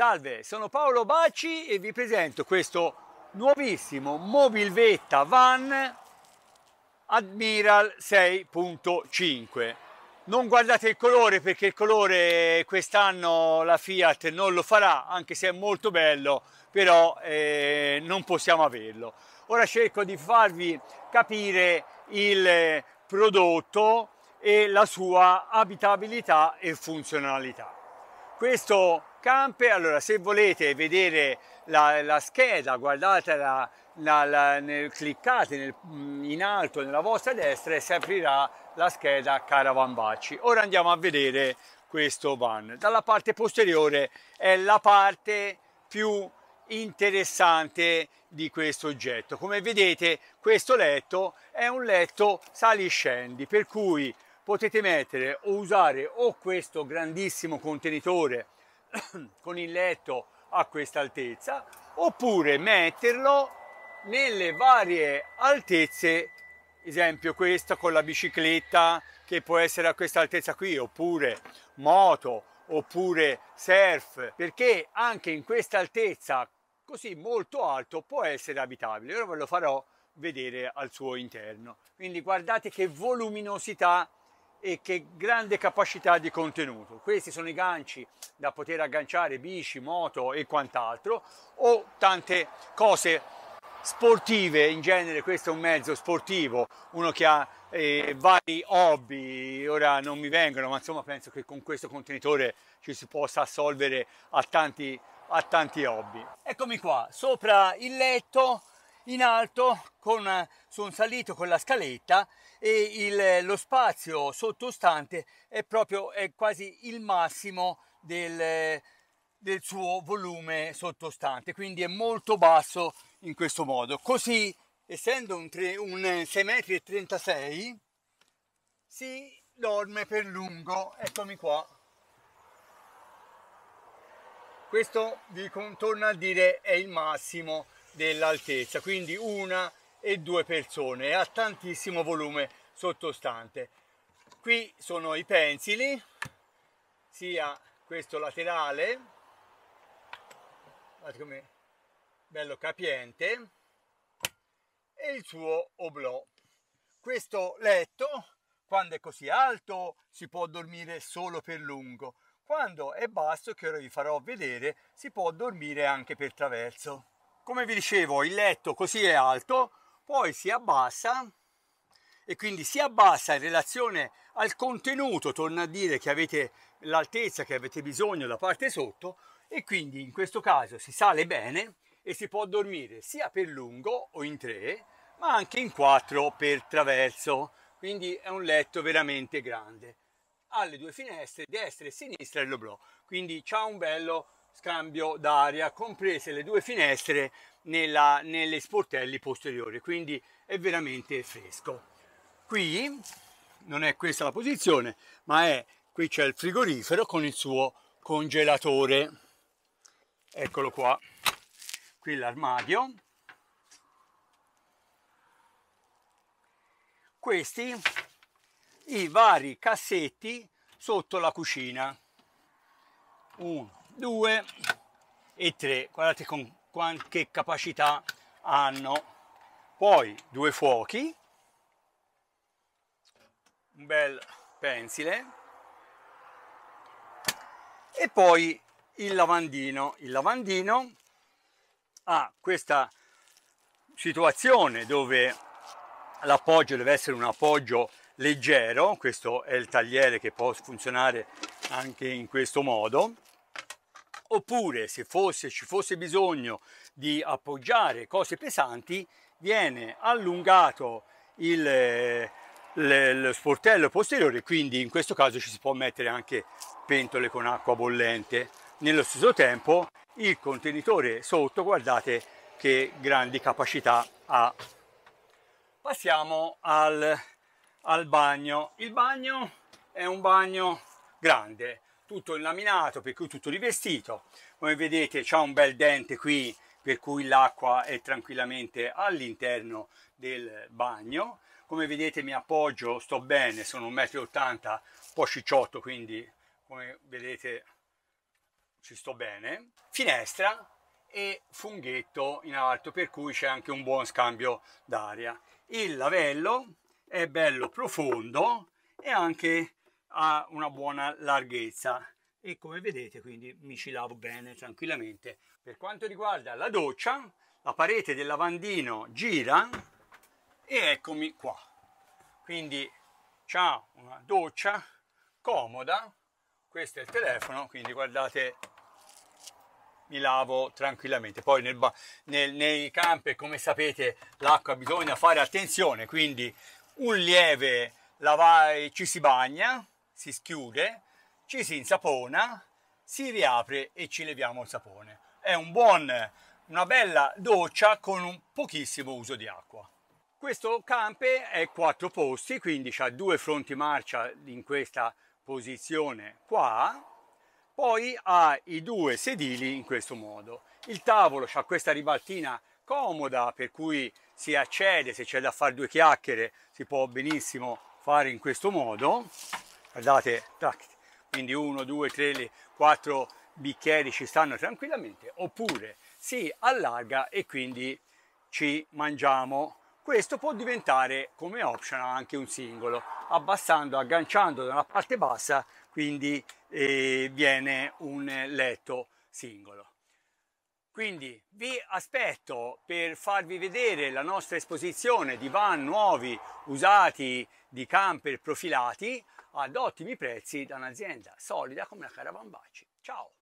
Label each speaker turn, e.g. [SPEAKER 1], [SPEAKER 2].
[SPEAKER 1] Salve, sono Paolo Baci e vi presento questo nuovissimo mobilvetta van Admiral 6.5. Non guardate il colore perché il colore quest'anno la Fiat non lo farà, anche se è molto bello, però eh, non possiamo averlo. Ora cerco di farvi capire il prodotto e la sua abitabilità e funzionalità. Questo Campe. Allora, se volete vedere la, la scheda, guardatela, la, la, nel, cliccate nel, mm, in alto nella vostra destra e si aprirà la scheda Caravan Bacci. Ora andiamo a vedere questo van. Dalla parte posteriore è la parte più interessante di questo oggetto. Come vedete questo letto è un letto sali-scendi per cui potete mettere o usare o questo grandissimo contenitore con il letto a questa altezza oppure metterlo nelle varie altezze esempio questa con la bicicletta che può essere a questa altezza qui oppure moto oppure surf perché anche in questa altezza così molto alto può essere abitabile ora ve lo farò vedere al suo interno quindi guardate che voluminosità e che grande capacità di contenuto. Questi sono i ganci da poter agganciare bici, moto e quant'altro o tante cose sportive, in genere questo è un mezzo sportivo, uno che ha eh, vari hobby, ora non mi vengono, ma insomma penso che con questo contenitore ci si possa assolvere a tanti, a tanti hobby. Eccomi qua, sopra il letto in alto con, sono salito con la scaletta e il, lo spazio sottostante è proprio è quasi il massimo del, del suo volume sottostante quindi è molto basso in questo modo così essendo un, un 6,36 m si dorme per lungo eccomi qua questo vi torno a dire è il massimo dell'altezza, quindi una e due persone e ha tantissimo volume sottostante. Qui sono i pensili, sia questo laterale, guardate come bello capiente, e il suo oblò. Questo letto, quando è così alto, si può dormire solo per lungo. Quando è basso, che ora vi farò vedere, si può dormire anche per traverso come vi dicevo il letto così è alto poi si abbassa e quindi si abbassa in relazione al contenuto torna a dire che avete l'altezza che avete bisogno da parte sotto e quindi in questo caso si sale bene e si può dormire sia per lungo o in tre ma anche in quattro per traverso quindi è un letto veramente grande ha le due finestre destra e sinistra e lo blò quindi c'ha un bello scambio d'aria, comprese le due finestre nella, nelle sportelli posteriori, quindi è veramente fresco. Qui non è questa la posizione, ma è qui c'è il frigorifero con il suo congelatore. Eccolo qua. Qui l'armadio. Questi i vari cassetti sotto la cucina. Uno, 2 e 3 guardate con quante capacità hanno poi due fuochi un bel pensile e poi il lavandino il lavandino ha questa situazione dove l'appoggio deve essere un appoggio leggero questo è il tagliere che può funzionare anche in questo modo oppure se fosse, ci fosse bisogno di appoggiare cose pesanti viene allungato il, il, lo sportello posteriore quindi in questo caso ci si può mettere anche pentole con acqua bollente nello stesso tempo il contenitore sotto guardate che grandi capacità ha passiamo al, al bagno il bagno è un bagno grande tutto in laminato per cui tutto rivestito come vedete c'è un bel dente qui per cui l'acqua è tranquillamente all'interno del bagno come vedete mi appoggio sto bene sono 1,80 m un po' cicciotto quindi come vedete ci sto bene finestra e funghetto in alto per cui c'è anche un buon scambio d'aria il lavello è bello profondo e anche ha una buona larghezza e come vedete quindi mi ci lavo bene tranquillamente per quanto riguarda la doccia la parete del lavandino gira e eccomi qua quindi c'è una doccia comoda questo è il telefono quindi guardate mi lavo tranquillamente poi nel nel, nei campi come sapete l'acqua bisogna fare attenzione quindi un lieve lavai ci si bagna si schiude, ci si insapona, si riapre e ci leviamo il sapone. È un buon, una bella doccia con un pochissimo uso di acqua. Questo campe è quattro posti, quindi ha due fronti marcia in questa posizione qua, poi ha i due sedili in questo modo. Il tavolo ha questa ribaltina comoda per cui si accede, se c'è da fare due chiacchiere si può benissimo fare in questo modo guardate, quindi uno, due, tre, quattro bicchieri ci stanno tranquillamente, oppure si allarga e quindi ci mangiamo. Questo può diventare come optional anche un singolo, abbassando, agganciando da una parte bassa, quindi eh, viene un letto singolo. Quindi vi aspetto per farvi vedere la nostra esposizione di van nuovi, usati, di camper profilati ad ottimi prezzi da un'azienda solida come la Caravan Baci. Ciao!